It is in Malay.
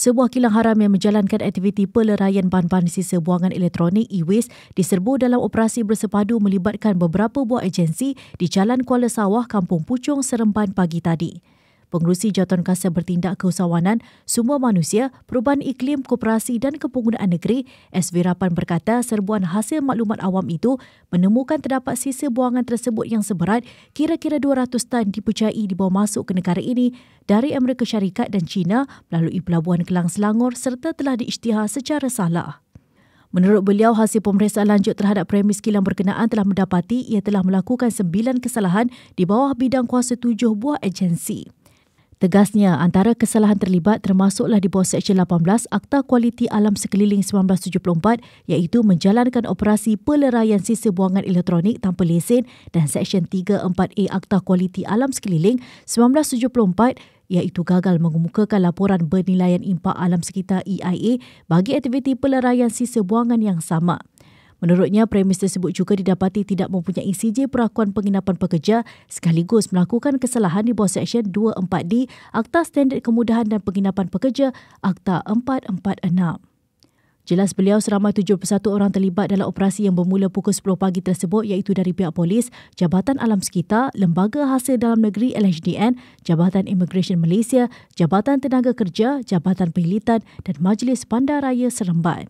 sebuah kilang haram yang menjalankan aktiviti peleraian bahan-bahan sisa buangan elektronik e-waste diserbu dalam operasi bersepadu melibatkan beberapa buah agensi di Jalan Kuala Sawah, Kampung Pucung Seremban pagi tadi pengurusi jawatan kasa bertindak keusahawanan, semua manusia, perubahan iklim, koperasi dan kepenggunaan negeri, SV Rapan berkata serbuan hasil maklumat awam itu menemukan terdapat sisa buangan tersebut yang seberat kira-kira 200 tan dipercayai dibawa masuk ke negara ini dari Amerika Syarikat dan China melalui Pelabuhan Kelang Selangor serta telah diisytihar secara salah. Menurut beliau, hasil pemeriksaan lanjut terhadap premis kilang berkenaan telah mendapati ia telah melakukan sembilan kesalahan di bawah bidang kuasa tujuh buah agensi. Tegasnya, antara kesalahan terlibat termasuklah di bawah Seksyen 18 Akta Kualiti Alam Sekeliling 1974 iaitu menjalankan operasi peleraian sisa buangan elektronik tanpa lesen dan Seksyen 34A Akta Kualiti Alam Sekeliling 1974 iaitu gagal mengemukakan laporan penilaian impak alam sekitar EIA bagi aktiviti pelarayan sisa buangan yang sama. Menurutnya, premis tersebut juga didapati tidak mempunyai CJ perakuan penginapan pekerja sekaligus melakukan kesalahan di bawah Seksyen 24D Akta Standard Kemudahan dan Penginapan Pekerja Akta 446. Jelas beliau seramai 71 orang terlibat dalam operasi yang bermula pukul 10 pagi tersebut iaitu dari pihak polis, Jabatan Alam Sekitar, Lembaga Hasil Dalam Negeri LHDN, Jabatan Immigration Malaysia, Jabatan Tenaga Kerja, Jabatan Pengilitan dan Majlis Bandar Seremban.